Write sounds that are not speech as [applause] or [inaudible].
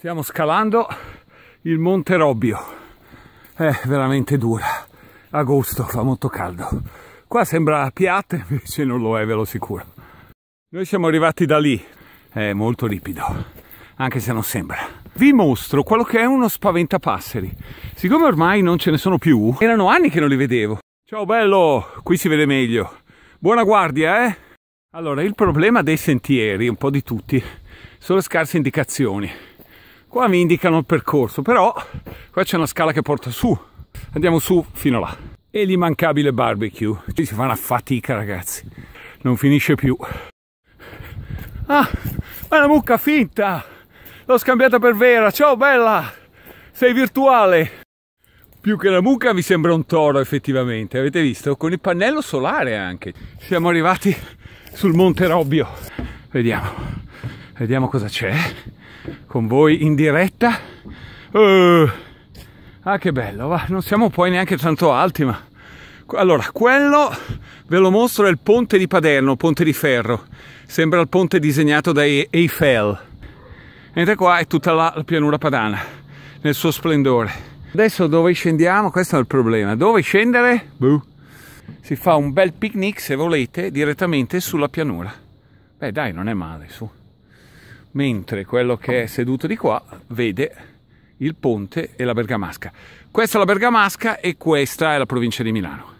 Stiamo scalando il Monte Robbio. È veramente dura. Agosto fa molto caldo. Qua sembra piatta, [laughs] invece non lo è, ve lo sicuro. Noi siamo arrivati da lì. È molto ripido, anche se non sembra. Vi mostro quello che è uno spaventapasseri. Siccome ormai non ce ne sono più, erano anni che non li vedevo. Ciao bello, qui si vede meglio. Buona guardia, eh? Allora, il problema dei sentieri, un po' di tutti, sono le scarse indicazioni Qua mi indicano il percorso, però qua c'è una scala che porta su. Andiamo su fino là. E l'immancabile barbecue. Ci si fa una fatica, ragazzi. Non finisce più. Ah, ma la mucca finta! L'ho scambiata per vera. Ciao, bella! Sei virtuale! Più che la mucca mi sembra un toro, effettivamente. Avete visto? Con il pannello solare anche. Siamo arrivati sul Monte Robbio. Vediamo. Vediamo cosa c'è con voi in diretta. Uh, ah che bello, va. non siamo poi neanche tanto alti, ma... Allora, quello ve lo mostro è il ponte di Paderno, ponte di ferro. Sembra il ponte disegnato da Eiffel. Mentre qua è tutta la, pianura padana, nel suo splendore. Adesso dove scendiamo? Questo è il problema. Dove scendere? Buh. Si fa un bel picnic, se volete, direttamente sulla pianura. Beh dai, non è male, su mentre quello che è seduto di qua vede il ponte e la bergamasca. Questa è la bergamasca e questa è la provincia di Milano.